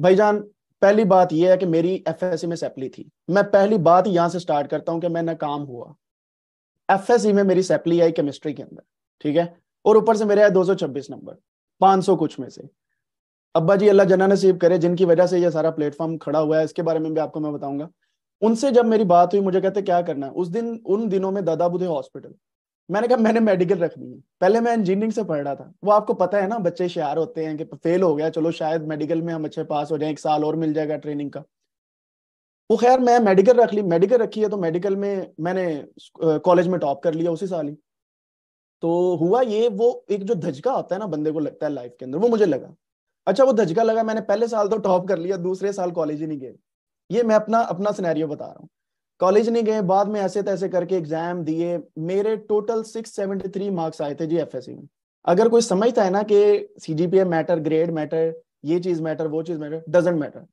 भाईजान पहली बात यह है कि मेरी एफ में सैपली थी मैं पहली बात यहां से स्टार्ट करता हूं कि मैं नाकाम हुआ एफ में मेरी सैपली आई केमिस्ट्री के अंदर ठीक है और ऊपर से मेरे आए छब्बीस नंबर 500 कुछ में से अब्बा जी अल्लाह जना नसीब करे जिनकी वजह से यह सारा प्लेटफॉर्म खड़ा हुआ है इसके बारे में भी आपको मैं बताऊंगा उनसे जब मेरी बात हुई मुझे कहते क्या करना है उस दिन उन दिनों में दादा बुधे हॉस्पिटल मैंने कहा मैंने मेडिकल रखनी है पहले मैं इंजीनियरिंग से पढ़ रहा था वो आपको पता है ना बच्चे शेयर होते हैं कि फेल हो गया चलो शायद मेडिकल में हम अच्छे पास हो जाए एक साल और मिल जाएगा ट्रेनिंग का वो खैर मैं मेडिकल रख ली मेडिकल रखी है तो मेडिकल में मैंने कॉलेज में टॉप कर लिया उसी साल ही तो हुआ ये वो एक जो धजका होता है ना बंदे को लगता है लाइफ के अंदर वो मुझे लगा अच्छा वो धजका लगा मैंने पहले साल तो टॉप कर लिया दूसरे साल कॉलेज ही नहीं गए ये मैं अपना अपना सिनेरियो बता रहा हूँ कॉलेज नहीं गए बाद में ऐसे तैसे करके एग्जाम दिए मेरे total six seventy three marks आए थे जी एफ सी में अगर कोई समझता है ना कि C G matter grade matter ये चीज मैटर वो चीज मैटर डजेंट मैटर